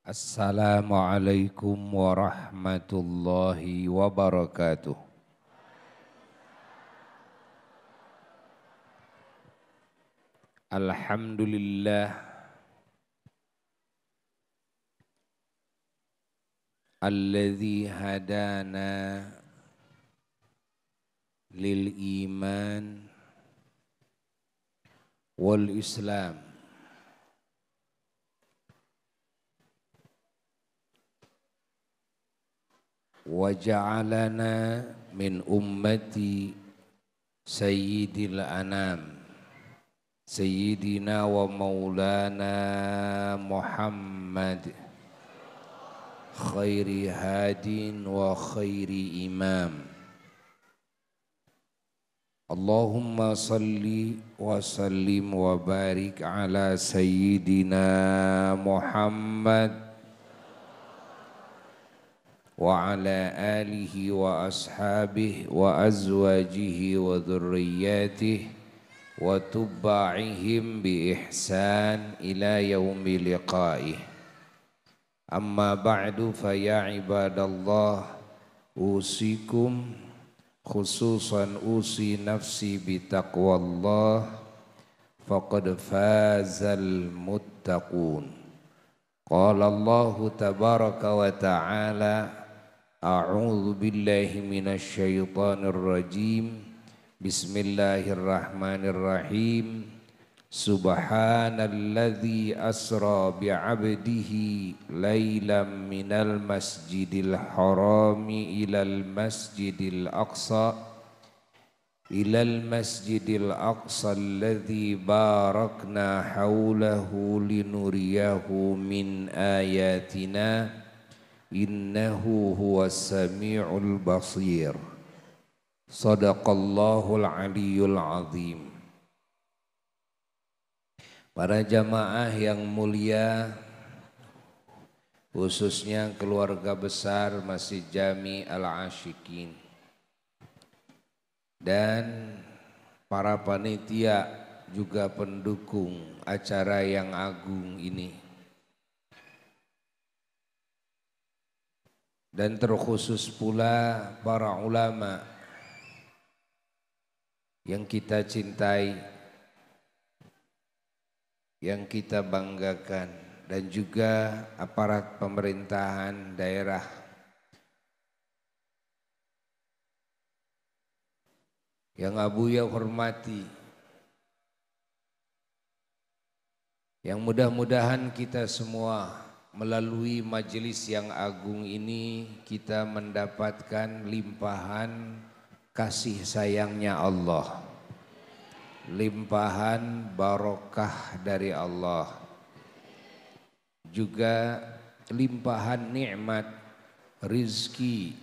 Assalamualaikum warahmatullahi wabarakatuh. Alhamdulillah Alladhi hadana lil iman wal islam وجعلنا من أمة سيد الأنام سيدنا ومولانا محمد خير هاد وخير إمام اللهم صل وسلم وبارك على سيدنا محمد وعلى آله وأصحابه وأزواجه وذرياته وتبعهم بإحسان إلى يوم لقائه أما بعد فيا عباد الله أوصيكم خصوصا أوصي نفسي بتقوى الله فقد فاز المتقون قال الله تبارك وتعالى أعوذ بالله من الشيطان الرجيم بسم الله الرحمن الرحيم سبحان الذي أسرى بعبده ليلا من المسجد الحرام إلى المسجد الأقصى إلى المسجد الأقصى الذي باركنا حوله لنريه من آياتنا innahu huwas samiul basir sadaqallahul aliyul azim Para jamaah yang mulia khususnya keluarga besar Masjid Jami Al-Ashikin dan para panitia juga pendukung acara yang agung ini. dan terkhusus pula para ulama yang kita cintai, yang kita banggakan dan juga aparat pemerintahan daerah yang Abu ya hormati yang mudah-mudahan kita semua melalui majelis yang agung ini kita mendapatkan limpahan kasih sayangnya Allah limpahan barokah dari Allah juga limpahan nikmat rizki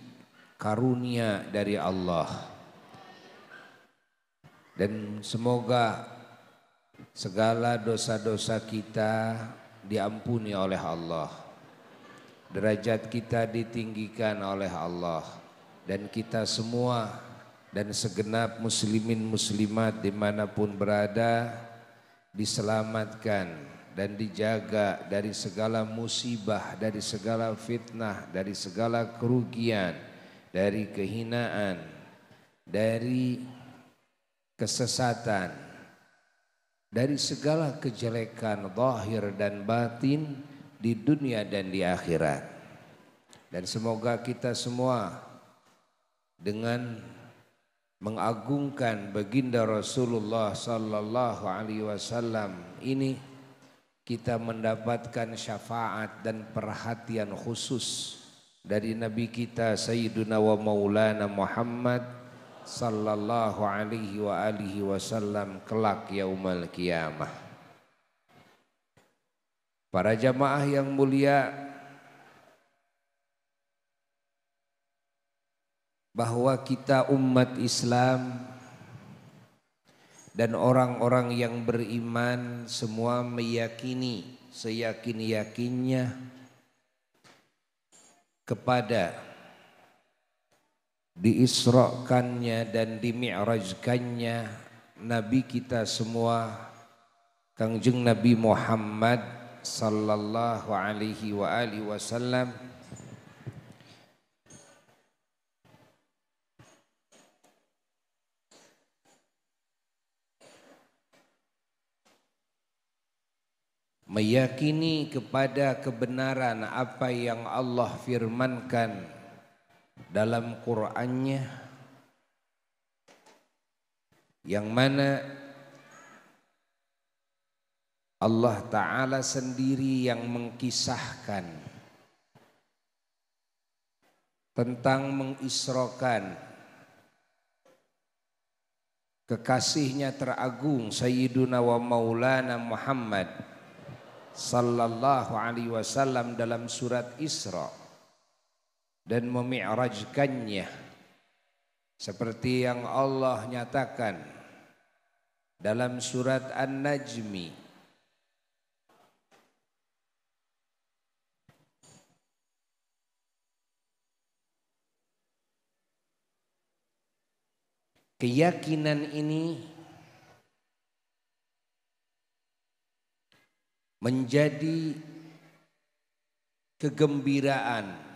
karunia dari Allah dan semoga segala dosa-dosa kita diampuni oleh Allah. Derajat kita ditinggikan oleh Allah dan kita semua dan segenap muslimin muslimat dimanapun berada diselamatkan dan dijaga dari segala musibah, dari segala fitnah, dari segala kerugian, dari kehinaan, dari kesesatan, dari segala kejelekan zahir dan batin di dunia dan di akhirat. Dan semoga kita semua dengan mengagungkan baginda Rasulullah sallallahu alaihi wasallam ini kita mendapatkan syafaat dan perhatian khusus dari nabi kita Sayyiduna wa Maulana Muhammad sallallahu alaihi wa alihi wasallam kelak yaumal kiamah. Para jamaah yang mulia bahwa kita umat Islam dan orang-orang yang beriman semua meyakini seyakin-yakinnya kepada diisrokannya dan dimi'rajkannya Nabi kita semua Kangjeng Nabi Muhammad sallallahu alaihi wa alihi wasallam meyakini kepada kebenaran apa yang Allah firmankan dalam Qur'annya yang mana Allah Ta'ala sendiri yang mengkisahkan tentang mengisrokan kekasihnya teragung Sayyiduna wa Maulana Muhammad sallallahu alaihi wasallam dalam surat Isra' dan memi'rajkannya seperti yang Allah nyatakan dalam surat An-Najmi Keyakinan ini menjadi kegembiraan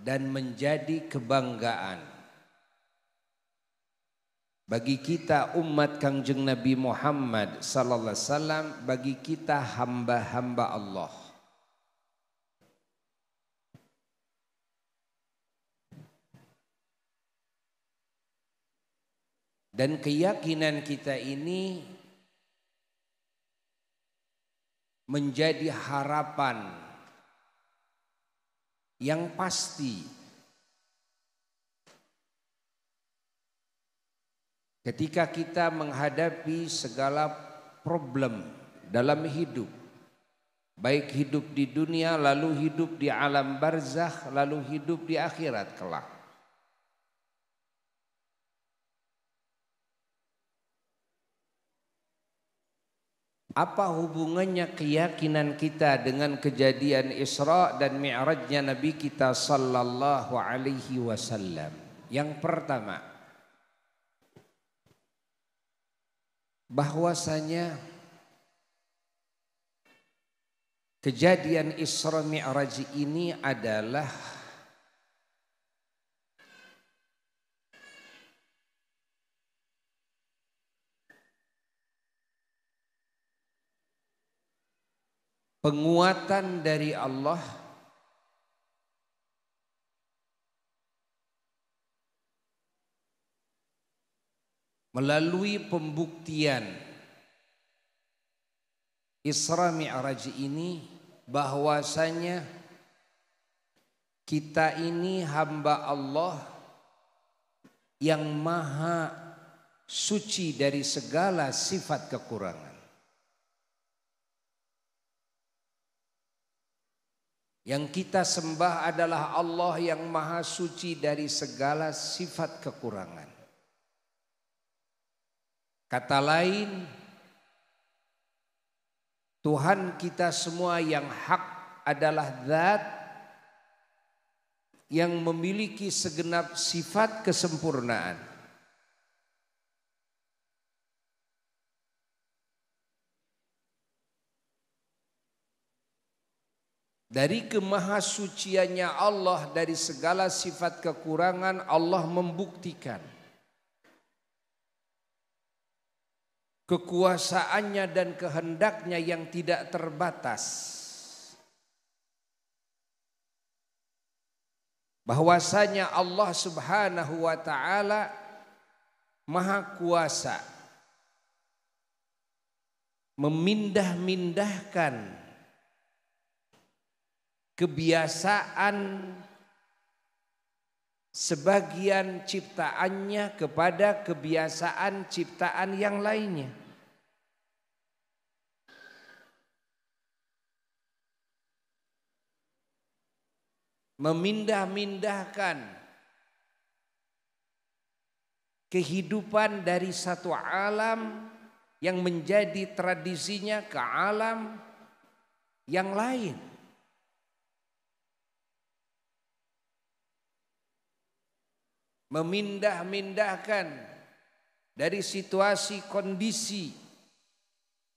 dan menjadi kebanggaan bagi kita umat Kangjeng Nabi Muhammad sallallahu alaihi wasallam bagi kita hamba-hamba Allah dan keyakinan kita ini menjadi harapan yang pasti. Ketika kita menghadapi segala problem dalam hidup, baik hidup di dunia, lalu hidup di alam barzakh, lalu hidup di akhirat kelak. Apa hubungannya keyakinan kita dengan kejadian Isra dan Mi'rajnya Nabi kita sallallahu alaihi wasallam? Yang pertama, bahwasanya kejadian Isra Mi'raj ini adalah penguatan dari Allah melalui pembuktian Isra Mi'raj ini bahwasanya kita ini hamba Allah yang maha suci dari segala sifat kekurangan. Yang kita sembah adalah Allah yang maha suci dari segala sifat kekurangan. Kata lain, Tuhan kita semua yang hak adalah zat yang memiliki segenap sifat kesempurnaan. Dari kemahasuciannya Allah dari segala sifat kekurangan Allah membuktikan kekuasaannya dan kehendaknya yang tidak terbatas. Bahwasanya Allah Subhanahu wa taala maha kuasa memindah-mindahkan kebiasaan sebagian ciptaannya kepada kebiasaan ciptaan yang lainnya. Memindah-mindahkan kehidupan dari satu alam yang menjadi tradisinya ke alam yang lain. memindah-mindahkan dari situasi kondisi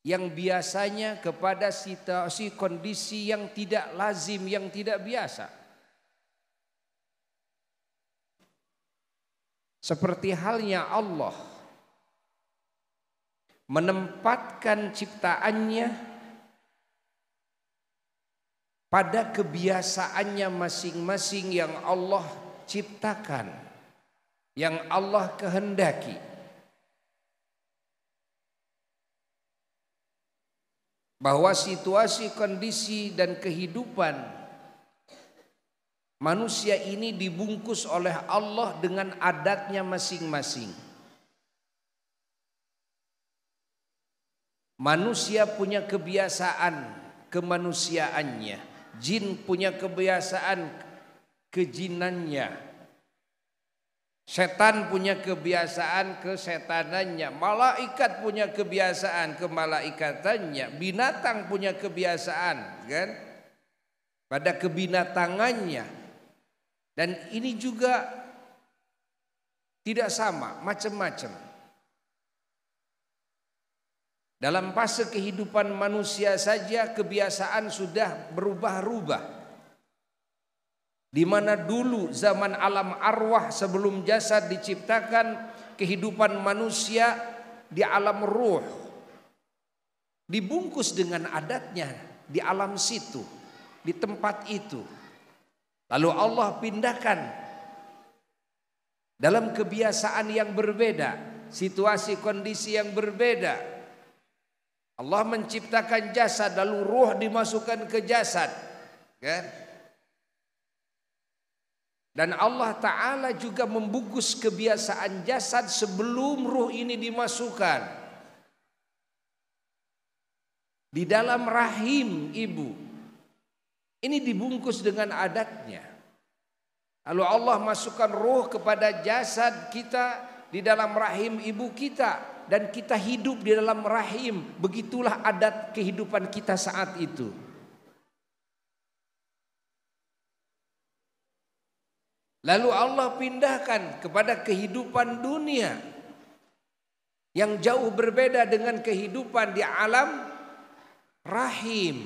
yang biasanya kepada situasi kondisi yang tidak lazim, yang tidak biasa. Seperti halnya Allah menempatkan ciptaannya pada kebiasaannya masing-masing yang Allah ciptakan yang Allah kehendaki. Bahwa situasi, kondisi, dan kehidupan manusia ini dibungkus oleh Allah dengan adatnya masing-masing. Manusia punya kebiasaan kemanusiaannya, jin punya kebiasaan kejinannya, Setan punya kebiasaan kesetanannya, malaikat punya kebiasaan kemalaikatannya, binatang punya kebiasaan, kan? Pada kebinatangannya. Dan ini juga tidak sama, macam-macam. Dalam fase kehidupan manusia saja kebiasaan sudah berubah-ubah. Di mana dulu zaman alam arwah sebelum jasad diciptakan kehidupan manusia di alam ruh. Dibungkus dengan adatnya di alam situ, di tempat itu. Lalu Allah pindahkan dalam kebiasaan yang berbeda, situasi kondisi yang berbeda. Allah menciptakan jasad lalu ruh dimasukkan ke jasad. Kan? Dan Allah Ta'ala juga membungkus kebiasaan jasad sebelum ruh ini dimasukkan. Di dalam rahim ibu. Ini dibungkus dengan adatnya. Lalu Allah masukkan ruh kepada jasad kita di dalam rahim ibu kita. Dan kita hidup di dalam rahim. Begitulah adat kehidupan kita saat itu. Lalu Allah pindahkan kepada kehidupan dunia yang jauh berbeda dengan kehidupan di alam rahim.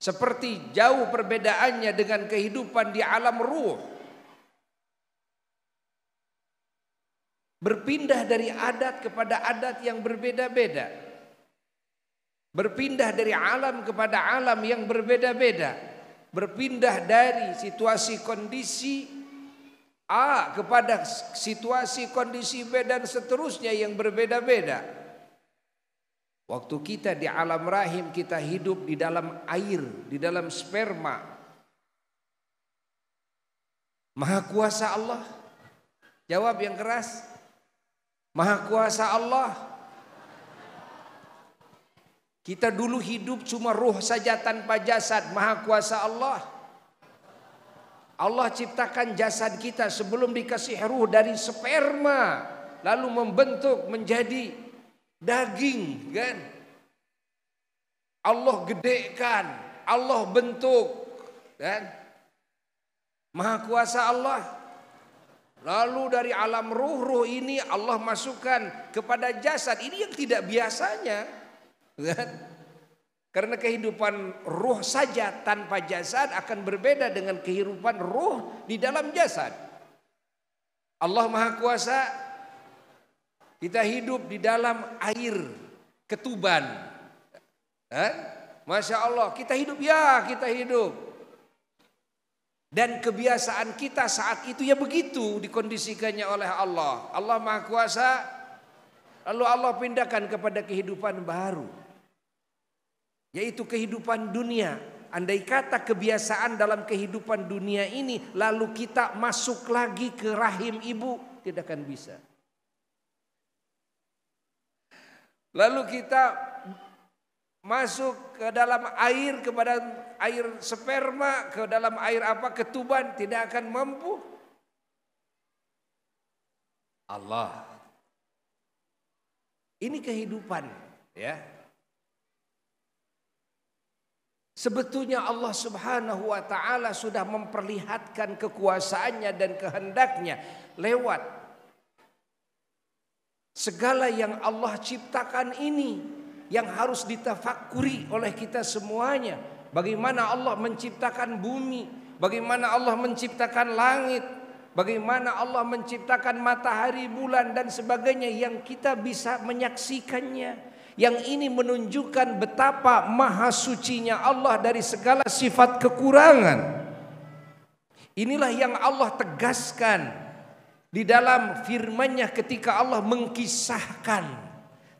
Seperti jauh perbedaannya dengan kehidupan di alam ruh. Berpindah dari adat kepada adat yang berbeda-beda. Berpindah dari alam kepada alam yang berbeda-beda. Berpindah dari situasi kondisi A kepada situasi, kondisi B dan seterusnya yang berbeda-beda. Waktu kita di alam rahim kita hidup di dalam air, di dalam sperma. Maha kuasa Allah. Jawab yang keras. Maha kuasa Allah. Kita dulu hidup cuma ruh saja tanpa jasad. Maha kuasa Allah. Allah ciptakan jasad kita sebelum dikasih ruh dari sperma lalu membentuk menjadi daging kan Allah gedekan Allah bentuk kan Maha kuasa Allah Lalu dari alam ruh-ruh ini Allah masukkan kepada jasad Ini yang tidak biasanya kan? Karena kehidupan ruh saja tanpa jasad akan berbeda dengan kehidupan ruh di dalam jasad. Allah Maha Kuasa, kita hidup di dalam air ketuban. Eh? Masya Allah, kita hidup ya, kita hidup. Dan kebiasaan kita saat itu ya begitu dikondisikannya oleh Allah. Allah Maha Kuasa, lalu Allah pindahkan kepada kehidupan baru yaitu kehidupan dunia. Andai kata kebiasaan dalam kehidupan dunia ini lalu kita masuk lagi ke rahim ibu, tidak akan bisa. Lalu kita masuk ke dalam air kepada air sperma, ke dalam air apa ketuban tidak akan mampu. Allah. Ini kehidupan, ya. Sebetulnya Allah Subhanahu wa taala sudah memperlihatkan kekuasaannya dan kehendaknya lewat segala yang Allah ciptakan ini yang harus ditafakuri oleh kita semuanya. Bagaimana Allah menciptakan bumi, bagaimana Allah menciptakan langit, bagaimana Allah menciptakan matahari, bulan dan sebagainya yang kita bisa menyaksikannya yang ini menunjukkan betapa maha sucinya Allah dari segala sifat kekurangan. Inilah yang Allah tegaskan di dalam firman-Nya ketika Allah mengkisahkan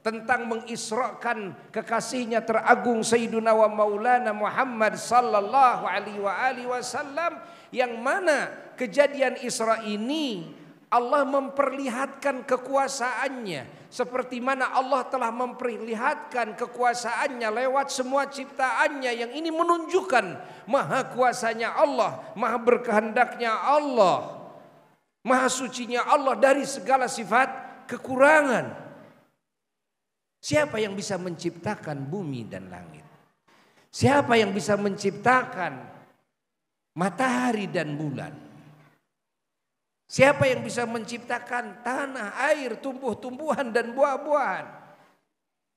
tentang mengisrakan kekasihnya teragung Sayyiduna wa Maulana Muhammad sallallahu alaihi wa alihi wasallam yang mana kejadian Isra ini Allah memperlihatkan kekuasaannya seperti mana Allah telah memperlihatkan kekuasaannya lewat semua ciptaannya yang ini menunjukkan maha kuasanya Allah, maha berkehendaknya Allah, maha sucinya Allah dari segala sifat kekurangan. Siapa yang bisa menciptakan bumi dan langit? Siapa yang bisa menciptakan matahari dan bulan? Siapa yang bisa menciptakan tanah, air, tumbuh-tumbuhan dan buah-buahan?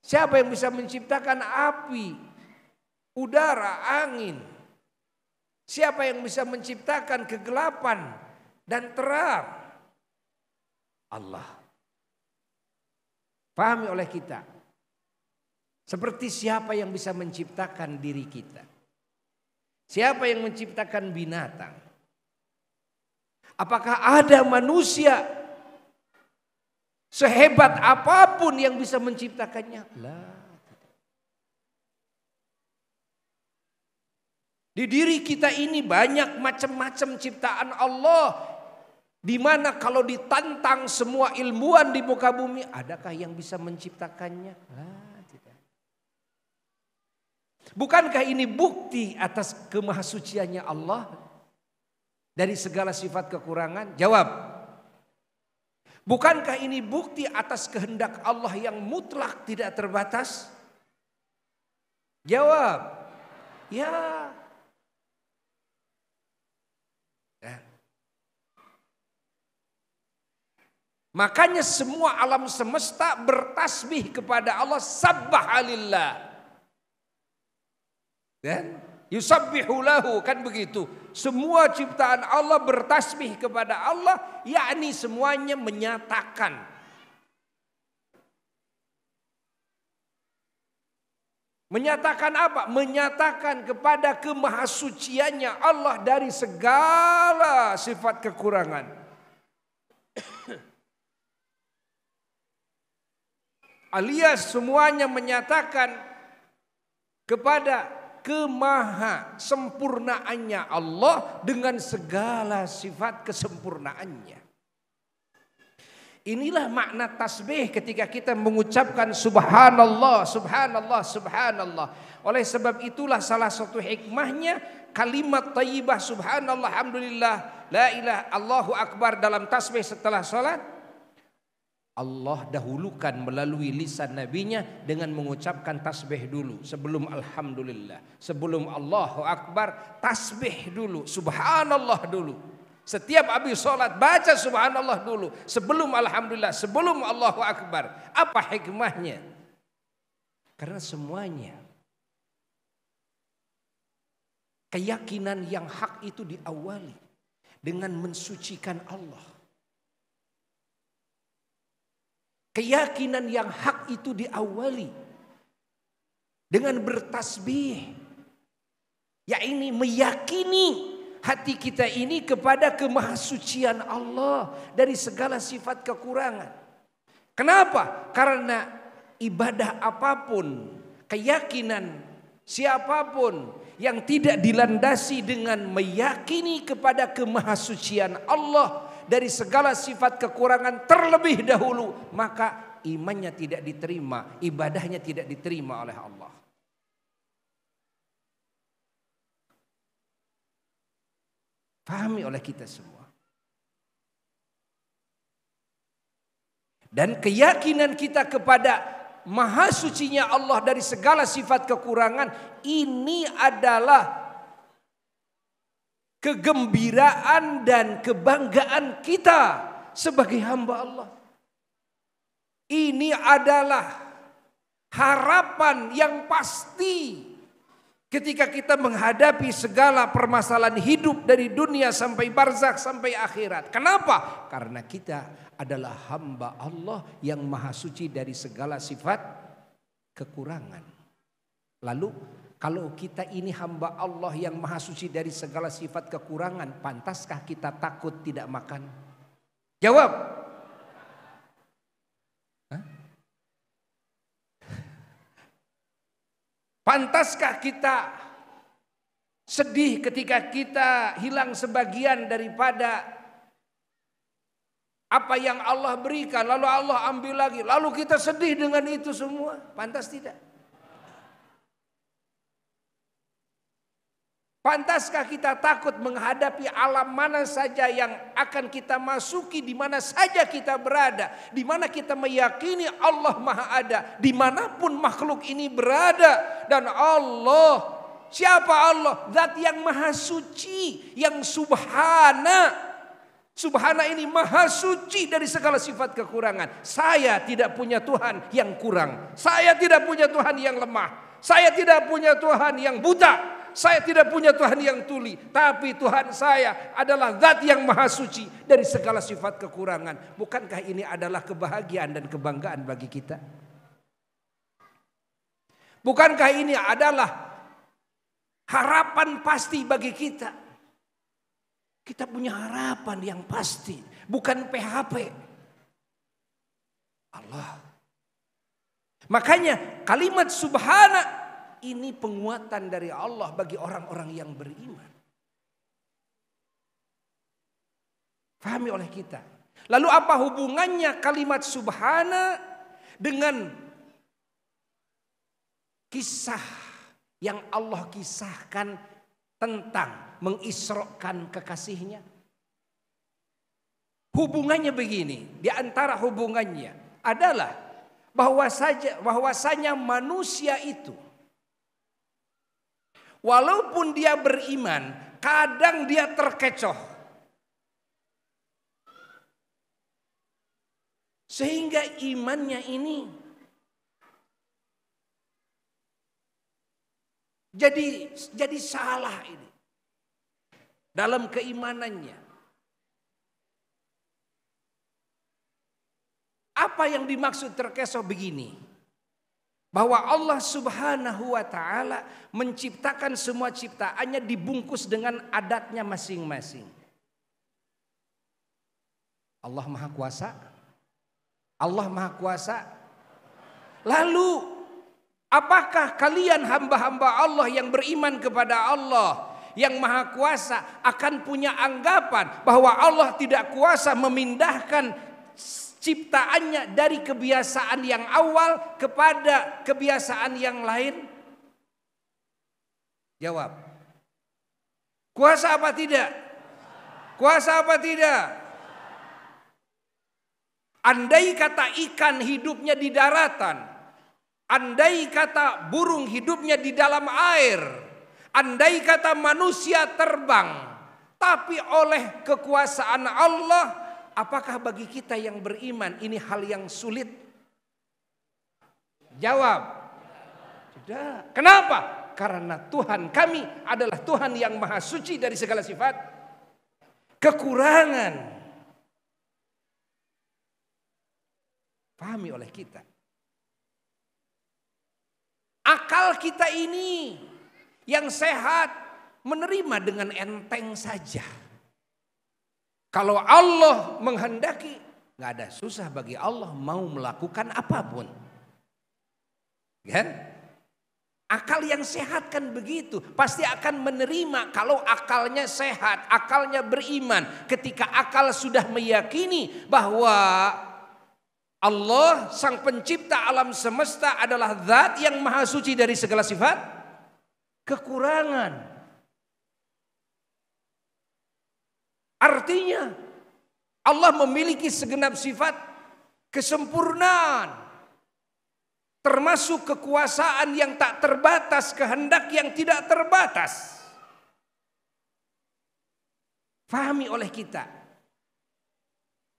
Siapa yang bisa menciptakan api, udara, angin? Siapa yang bisa menciptakan kegelapan dan terang? Allah. Pahami oleh kita. Seperti siapa yang bisa menciptakan diri kita? Siapa yang menciptakan binatang? Apakah ada manusia sehebat apapun yang bisa menciptakannya? Di diri kita ini banyak macam-macam ciptaan Allah. Di mana kalau ditantang semua ilmuwan di muka bumi, adakah yang bisa menciptakannya? Bukankah ini bukti atas kemahasuciannya Allah? dari segala sifat kekurangan? Jawab. Bukankah ini bukti atas kehendak Allah yang mutlak tidak terbatas? Jawab. Ya. ya. Makanya semua alam semesta bertasbih kepada Allah sabbahalillah, Dan Yusabbihu kan begitu. Semua ciptaan Allah bertasbih kepada Allah yakni semuanya menyatakan Menyatakan apa? Menyatakan kepada kemahasuciannya Allah dari segala sifat kekurangan. Alias semuanya menyatakan kepada kemaha sempurnaannya Allah dengan segala sifat kesempurnaannya. Inilah makna tasbih ketika kita mengucapkan subhanallah, subhanallah, subhanallah. Oleh sebab itulah salah satu hikmahnya kalimat tayyibah subhanallah, alhamdulillah, la ilaha, Allahu akbar dalam tasbih setelah sholat. Allah dahulukan melalui lisan nabinya dengan mengucapkan tasbih dulu sebelum alhamdulillah sebelum Allahu akbar tasbih dulu subhanallah dulu setiap abi sholat baca subhanallah dulu sebelum alhamdulillah sebelum Allahu akbar apa hikmahnya karena semuanya keyakinan yang hak itu diawali dengan mensucikan Allah Keyakinan yang hak itu diawali dengan bertasbih. Ya ini meyakini hati kita ini kepada kemahasucian Allah dari segala sifat kekurangan. Kenapa? Karena ibadah apapun, keyakinan siapapun yang tidak dilandasi dengan meyakini kepada kemahasucian Allah dari segala sifat kekurangan terlebih dahulu, maka imannya tidak diterima, ibadahnya tidak diterima oleh Allah. Pahami oleh kita semua. Dan keyakinan kita kepada Maha Sucinya Allah dari segala sifat kekurangan ini adalah kegembiraan dan kebanggaan kita sebagai hamba Allah. Ini adalah harapan yang pasti ketika kita menghadapi segala permasalahan hidup dari dunia sampai barzakh sampai akhirat. Kenapa? Karena kita adalah hamba Allah yang maha suci dari segala sifat kekurangan. Lalu kalau kita ini hamba Allah yang maha suci dari segala sifat kekurangan, pantaskah kita takut tidak makan? Jawab. Pantaskah kita sedih ketika kita hilang sebagian daripada apa yang Allah berikan, lalu Allah ambil lagi, lalu kita sedih dengan itu semua? Pantas tidak? Pantaskah kita takut menghadapi alam mana saja yang akan kita masuki, di mana saja kita berada, di mana kita meyakini Allah Maha Ada, dimanapun makhluk ini berada, dan Allah Siapa Allah? Zat yang maha suci, yang subhana. Subhana ini maha suci dari segala sifat kekurangan. Saya tidak punya Tuhan yang kurang. Saya tidak punya Tuhan yang lemah. Saya tidak punya Tuhan yang buta saya tidak punya Tuhan yang tuli, tapi Tuhan saya adalah zat yang maha suci dari segala sifat kekurangan. Bukankah ini adalah kebahagiaan dan kebanggaan bagi kita? Bukankah ini adalah harapan pasti bagi kita? Kita punya harapan yang pasti, bukan PHP. Allah. Makanya kalimat subhana ini penguatan dari Allah bagi orang-orang yang beriman. Fahami oleh kita. Lalu apa hubungannya kalimat subhana dengan kisah yang Allah kisahkan tentang mengisrokan kekasihnya? Hubungannya begini, di antara hubungannya adalah bahwa saja bahwasanya manusia itu Walaupun dia beriman, kadang dia terkecoh. Sehingga imannya ini jadi jadi salah ini dalam keimanannya. Apa yang dimaksud terkesoh begini? bahwa Allah Subhanahu wa taala menciptakan semua ciptaannya dibungkus dengan adatnya masing-masing. Allah Maha Kuasa. Allah Maha Kuasa. Lalu apakah kalian hamba-hamba Allah yang beriman kepada Allah yang Maha Kuasa akan punya anggapan bahwa Allah tidak kuasa memindahkan ciptaannya dari kebiasaan yang awal kepada kebiasaan yang lain? Jawab. Kuasa apa tidak? Kuasa apa tidak? Andai kata ikan hidupnya di daratan, andai kata burung hidupnya di dalam air, andai kata manusia terbang, tapi oleh kekuasaan Allah Apakah bagi kita yang beriman ini hal yang sulit? Jawab. Tidak. Kenapa? Karena Tuhan kami adalah Tuhan yang maha suci dari segala sifat. Kekurangan. Pahami oleh kita. Akal kita ini yang sehat menerima dengan enteng saja. Kalau Allah menghendaki, nggak ada susah bagi Allah mau melakukan apapun. Kan? Akal yang sehat kan begitu, pasti akan menerima kalau akalnya sehat, akalnya beriman. Ketika akal sudah meyakini bahwa Allah sang pencipta alam semesta adalah zat yang maha suci dari segala sifat, kekurangan, Artinya Allah memiliki segenap sifat kesempurnaan. Termasuk kekuasaan yang tak terbatas, kehendak yang tidak terbatas. Fahami oleh kita.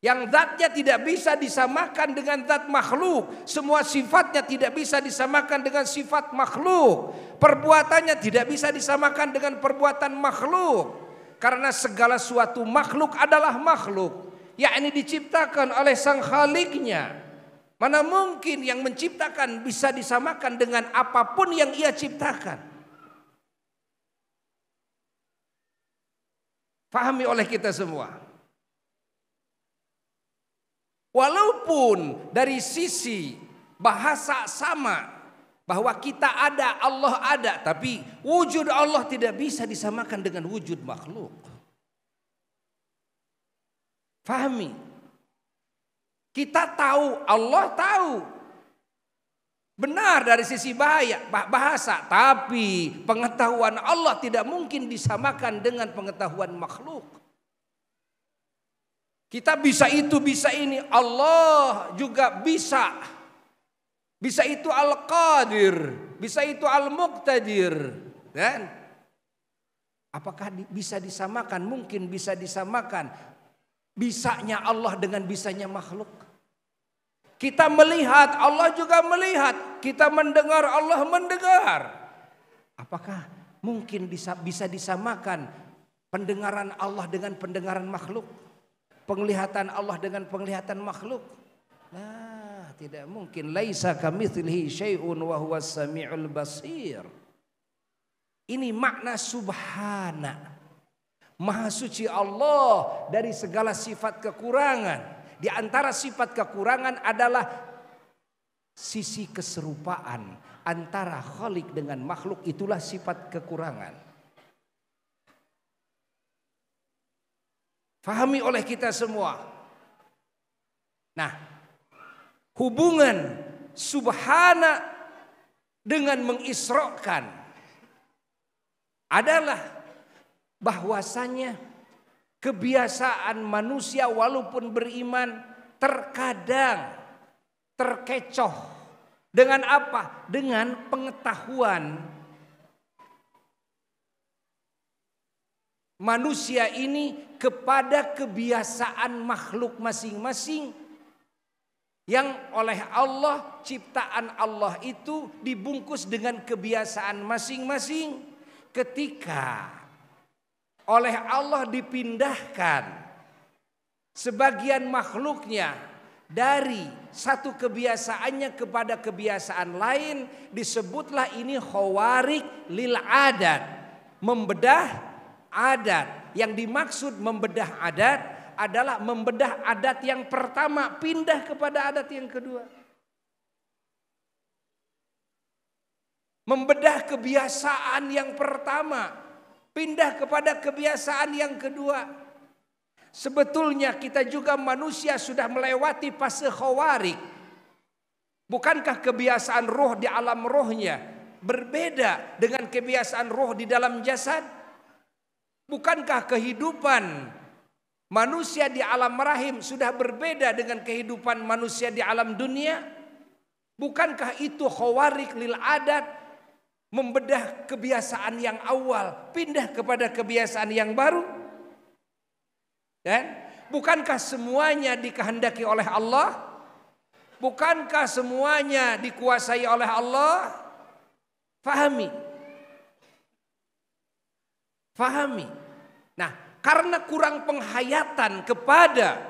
Yang zatnya tidak bisa disamakan dengan zat makhluk. Semua sifatnya tidak bisa disamakan dengan sifat makhluk. Perbuatannya tidak bisa disamakan dengan perbuatan makhluk. Karena segala suatu makhluk adalah makhluk, yakni diciptakan oleh sang khaliknya. Mana mungkin yang menciptakan bisa disamakan dengan apapun yang ia ciptakan. Fahami oleh kita semua. Walaupun dari sisi bahasa sama bahwa kita ada, Allah ada, tapi wujud Allah tidak bisa disamakan dengan wujud makhluk. Fahmi. Kita tahu, Allah tahu. Benar dari sisi bahaya, bahasa, tapi pengetahuan Allah tidak mungkin disamakan dengan pengetahuan makhluk. Kita bisa itu, bisa ini. Allah juga bisa bisa itu Al-Qadir, bisa itu Al-Muqtadir. Dan ya apakah bisa disamakan? Mungkin bisa disamakan. Bisanya Allah dengan bisanya makhluk. Kita melihat, Allah juga melihat. Kita mendengar, Allah mendengar. Apakah mungkin bisa, bisa disamakan pendengaran Allah dengan pendengaran makhluk? Penglihatan Allah dengan penglihatan makhluk? Nah, tidak mungkin laisa kamitslihi syai'un wa huwa samiul basir ini makna subhana maha suci Allah dari segala sifat kekurangan di antara sifat kekurangan adalah sisi keserupaan antara khalik dengan makhluk itulah sifat kekurangan Fahami oleh kita semua. Nah, hubungan subhana dengan mengisrokan adalah bahwasanya kebiasaan manusia walaupun beriman terkadang terkecoh dengan apa? Dengan pengetahuan manusia ini kepada kebiasaan makhluk masing-masing yang oleh Allah, ciptaan Allah itu dibungkus dengan kebiasaan masing-masing ketika oleh Allah dipindahkan sebagian makhluknya dari satu kebiasaannya kepada kebiasaan lain disebutlah ini khawarik lil adat membedah adat yang dimaksud membedah adat adalah membedah adat yang pertama pindah kepada adat yang kedua. Membedah kebiasaan yang pertama pindah kepada kebiasaan yang kedua. Sebetulnya kita juga manusia sudah melewati fase khawarik. Bukankah kebiasaan roh di alam rohnya berbeda dengan kebiasaan roh di dalam jasad? Bukankah kehidupan Manusia di alam rahim sudah berbeda dengan kehidupan manusia di alam dunia. Bukankah itu khawarik lil adat membedah kebiasaan yang awal pindah kepada kebiasaan yang baru? Dan bukankah semuanya dikehendaki oleh Allah? Bukankah semuanya dikuasai oleh Allah? Fahami. Fahami. Nah, karena kurang penghayatan kepada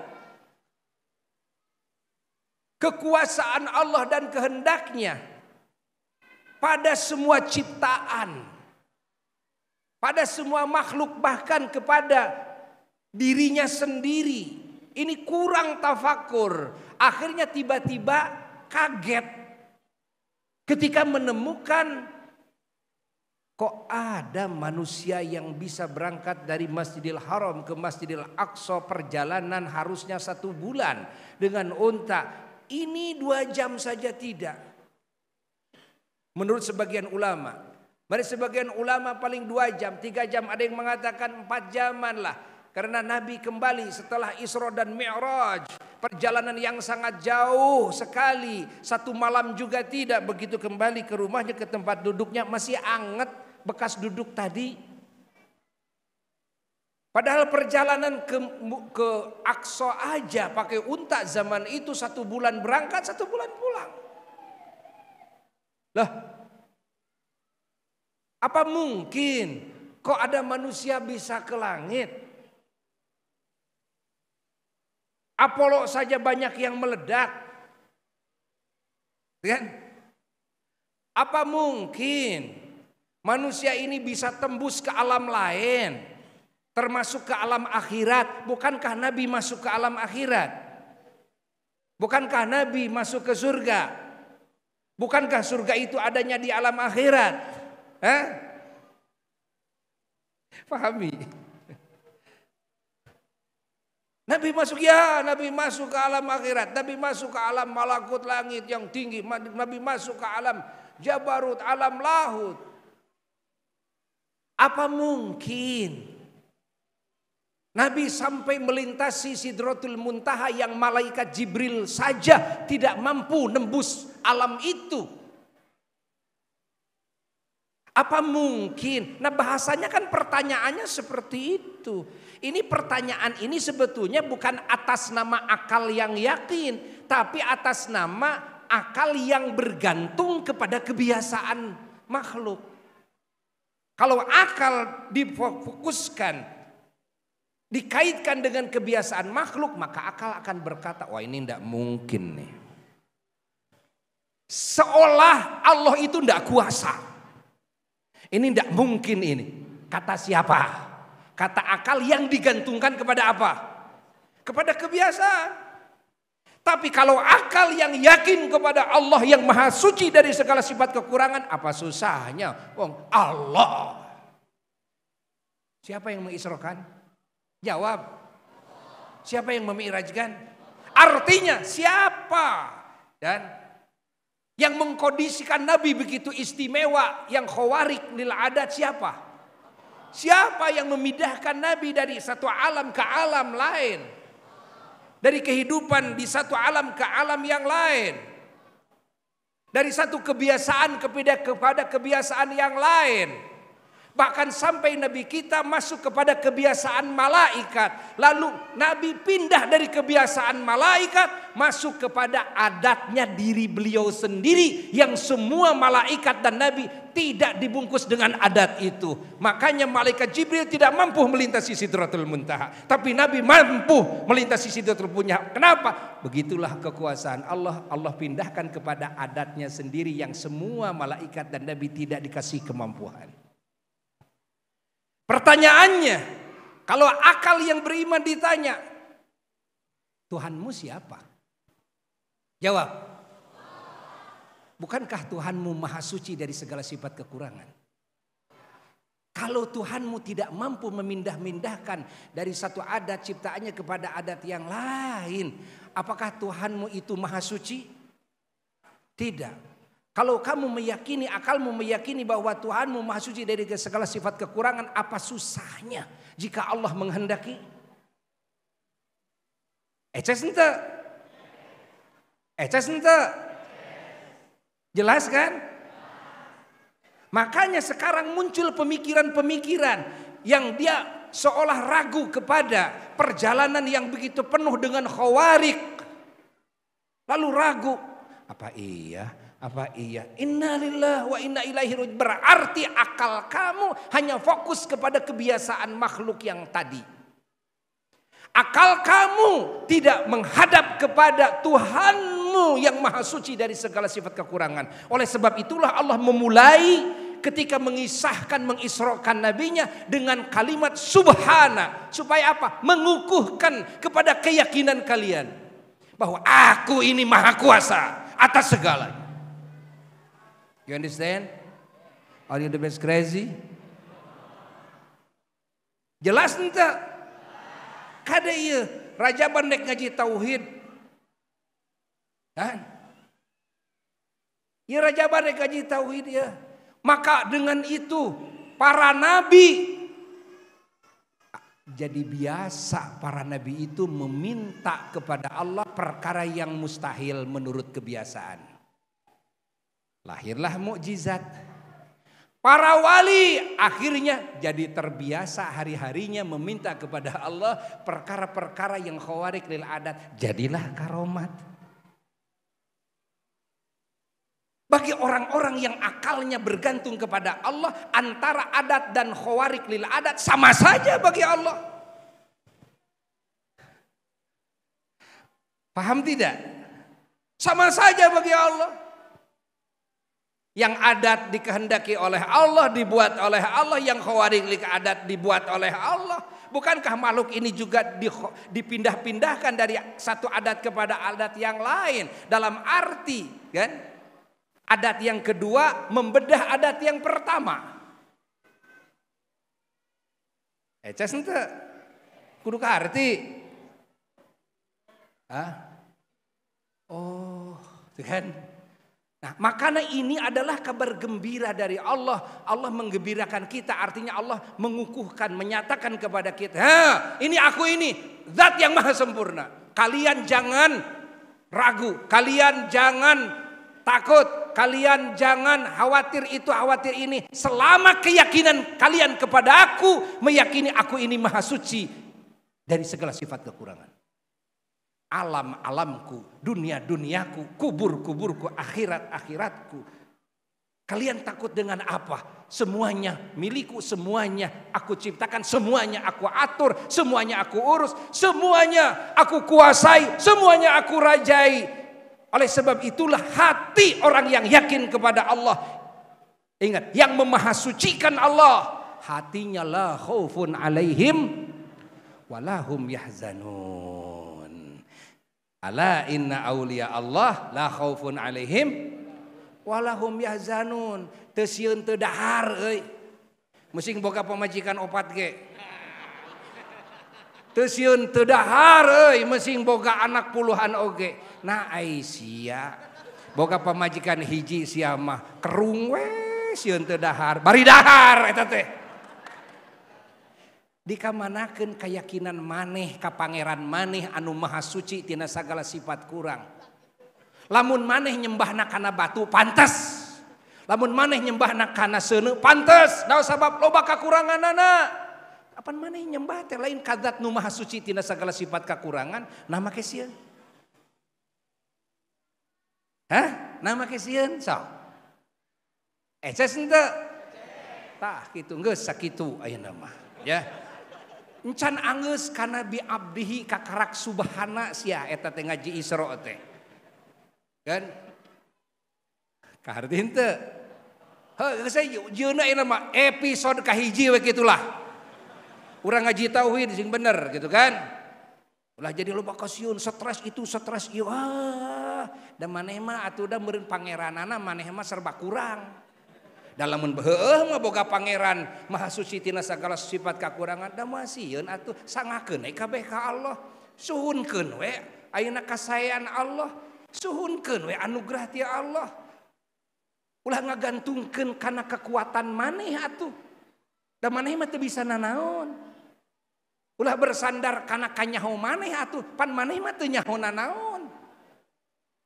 kekuasaan Allah dan kehendaknya pada semua ciptaan, pada semua makhluk bahkan kepada dirinya sendiri. Ini kurang tafakur. Akhirnya tiba-tiba kaget ketika menemukan Kok ada manusia yang bisa berangkat dari Masjidil Haram ke Masjidil Aqsa perjalanan harusnya satu bulan dengan unta. Ini dua jam saja tidak. Menurut sebagian ulama. Mari sebagian ulama paling dua jam, tiga jam. Ada yang mengatakan empat jaman lah. Karena Nabi kembali setelah Isra dan Mi'raj. Perjalanan yang sangat jauh sekali. Satu malam juga tidak. Begitu kembali ke rumahnya, ke tempat duduknya masih anget bekas duduk tadi. Padahal perjalanan ke, ke Aksa aja pakai unta zaman itu satu bulan berangkat, satu bulan pulang. Lah, apa mungkin kok ada manusia bisa ke langit? Apollo saja banyak yang meledak. Kan? Apa mungkin Manusia ini bisa tembus ke alam lain, termasuk ke alam akhirat. Bukankah Nabi masuk ke alam akhirat? Bukankah Nabi masuk ke surga? Bukankah surga itu adanya di alam akhirat? Hah? Pahami? Nabi masuk ya, Nabi masuk ke alam akhirat, Nabi masuk ke alam malakut langit yang tinggi, Nabi masuk ke alam jabarut, alam lahut, apa mungkin Nabi sampai melintasi Sidrotul Muntaha yang malaikat Jibril saja tidak mampu nembus alam itu. Apa mungkin? Nah bahasanya kan pertanyaannya seperti itu. Ini pertanyaan ini sebetulnya bukan atas nama akal yang yakin. Tapi atas nama akal yang bergantung kepada kebiasaan makhluk. Kalau akal difokuskan, dikaitkan dengan kebiasaan makhluk, maka akal akan berkata, wah ini tidak mungkin nih. Seolah Allah itu tidak kuasa. Ini tidak mungkin ini. Kata siapa? Kata akal yang digantungkan kepada apa? Kepada kebiasaan. Tapi kalau akal yang yakin kepada Allah yang maha suci dari segala sifat kekurangan, apa susahnya? Wong Allah. Siapa yang mengisrokan? Jawab. Siapa yang memirajkan? Artinya siapa? Dan yang mengkondisikan Nabi begitu istimewa, yang khawarik lil adat siapa? Siapa yang memindahkan Nabi dari satu alam ke alam lain? Dari kehidupan di satu alam ke alam yang lain. Dari satu kebiasaan kepada kebiasaan yang lain. Bahkan sampai Nabi kita masuk kepada kebiasaan malaikat. Lalu Nabi pindah dari kebiasaan malaikat masuk kepada adatnya diri beliau sendiri yang semua malaikat dan Nabi tidak dibungkus dengan adat itu. Makanya malaikat Jibril tidak mampu melintasi Sidratul Muntaha, tapi Nabi mampu melintasi Sidratul punya. Kenapa? Begitulah kekuasaan Allah. Allah pindahkan kepada adatnya sendiri yang semua malaikat dan Nabi tidak dikasih kemampuan. Pertanyaannya, kalau akal yang beriman ditanya, Tuhanmu siapa? Jawab, bukankah Tuhanmu maha suci dari segala sifat kekurangan? Kalau Tuhanmu tidak mampu memindah-mindahkan dari satu adat ciptaannya kepada adat yang lain, apakah Tuhanmu itu maha suci? Tidak. Kalau kamu meyakini, akalmu meyakini bahwa Tuhanmu maha suci dari segala sifat kekurangan, apa susahnya jika Allah menghendaki? Eces ente. Eces ente. Jelas kan? Makanya sekarang muncul pemikiran-pemikiran yang dia seolah ragu kepada perjalanan yang begitu penuh dengan khawarik. Lalu ragu, apa iya apa iya? Innalillah wa inna ilaihi ruj. Berarti akal kamu hanya fokus kepada kebiasaan makhluk yang tadi. Akal kamu tidak menghadap kepada Tuhanmu yang maha suci dari segala sifat kekurangan. Oleh sebab itulah Allah memulai ketika mengisahkan mengisrokan nabinya dengan kalimat subhana supaya apa mengukuhkan kepada keyakinan kalian bahwa aku ini maha kuasa atas segalanya You understand? Are you the best crazy? Jelas ente? Kada iya. Raja bandek ngaji tauhid. Kan? Ya raja bandek ngaji tauhid ya. Maka dengan itu para nabi jadi biasa para nabi itu meminta kepada Allah perkara yang mustahil menurut kebiasaan lahirlah mukjizat. Para wali akhirnya jadi terbiasa hari-harinya meminta kepada Allah perkara-perkara yang khawarik lil adat. Jadilah karomat. Bagi orang-orang yang akalnya bergantung kepada Allah antara adat dan khawarik lil adat sama saja bagi Allah. Paham tidak? Sama saja bagi Allah. Yang adat dikehendaki oleh Allah, dibuat oleh Allah, yang khawarij adat dibuat oleh Allah. Bukankah makhluk ini juga dipindah-pindahkan dari satu adat kepada adat yang lain dalam arti kan adat yang kedua membedah adat yang pertama. Eces ente kudu arti. Hah? Oh, kan? Nah, makanya ini adalah kabar gembira dari Allah. Allah menggembirakan kita, artinya Allah mengukuhkan, menyatakan kepada kita, "Ha, ini aku ini, zat yang maha sempurna. Kalian jangan ragu, kalian jangan takut, kalian jangan khawatir itu, khawatir ini. Selama keyakinan kalian kepada aku, meyakini aku ini maha suci dari segala sifat kekurangan." alam-alamku, dunia-duniaku, kubur-kuburku, akhirat-akhiratku. Kalian takut dengan apa? Semuanya milikku, semuanya aku ciptakan, semuanya aku atur, semuanya aku urus, semuanya aku kuasai, semuanya aku rajai. Oleh sebab itulah hati orang yang yakin kepada Allah. Ingat, yang memahasucikan Allah, hatinya la khaufun alaihim walahum yahzanun. inna Aulia Allahlahkho alihimwala musin bo pemajikan opat gehar mesin bo anak puluhan oge na boga pemajikan hiji simah ke siunhar bari dakar di kamanaken kayakakinan maneh kapanggeran maneh anu maha suci tidak sagala sifat kurang lamun maneh nyembah na karena batu pantas lamun maneh nyembah na se pantas sabab loba kakurangan anak kapan maneh nyembah lain kadatma suci tidak sagala sifat kekurangan nama nama tak itu nama ya Angus karena bidihi karak subhana ngaji ngaji tauwin sing bener kanlah jadi lubang kosiun stress itu stress ah, dan manema atau udah merin pangeran manema serba kurang. dalammoga Pangeran mahasusti segala sifat kekurangan dama sangat keaiB Allah suhun kesayan Allah suhun anugerah ya Allah ulang ngagantungken karena kekuatan manehuh bisa nanaon udahlah bersandar karena kaho manehuh pan mannyaon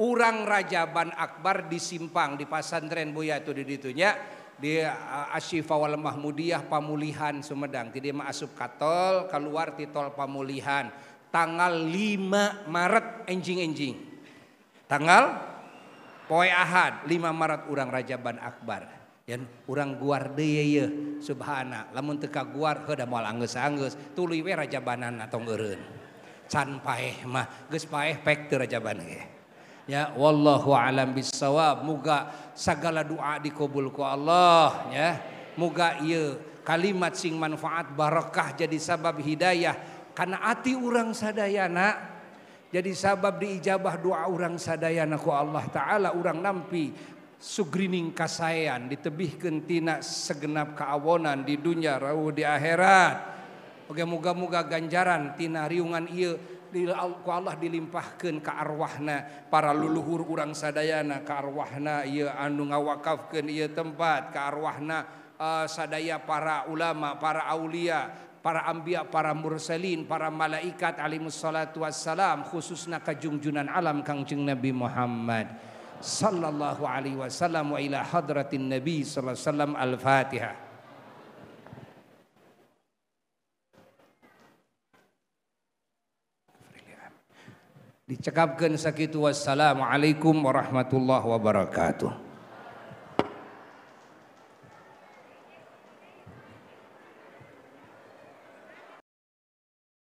urang Ban Akbar di Simpang di Pasantren Buya itu di ditunya di eh, Asyifa wal Mahmudiyah Pamulihan Sumedang. Jadi masuk katol keluar di tol Pamulihan tanggal 5 Maret enjing-enjing. Tanggal poe Ahad 5 Maret urang Raja Ban Akbar. Yan urang guar deui ye subhana. Lamun teu guar heuda moal angus angus tuluy we Rajabanan atau ngeureun. Can paeh mah geus paeh pek teu Rajaban ge. ya wallahu alamwab muga segala doa dikobulku Allah ya muga kalimat sing manfaat barkah jadi sabab Hidayah karena ati urang sadaya anak jadi sabab diijabah doa orangrang sadanaku Allah ta'ala urang nampi sugrining kasayyan dibih kentina segenap kaawnan di dunia raw di aera Oke muga-mga ganjarantinaryungan I Allah dilimpahkan ke arwahna para lluhur urang saddayana kearwahna ia anuwakafkan ia tempat kearwahna uh, sadaya para ulama para Aulia para ambiak para Muselin para malaikat Aliimu salat Wasallam khusus na kejungjunan alam Kangjeg Nabi Muhammad Saallahu Alaihi Wasallam wa hadratin Nabi salam Al-fatihah dicekapkan sakitu wassalamualaikum warahmatullahi wabarakatuh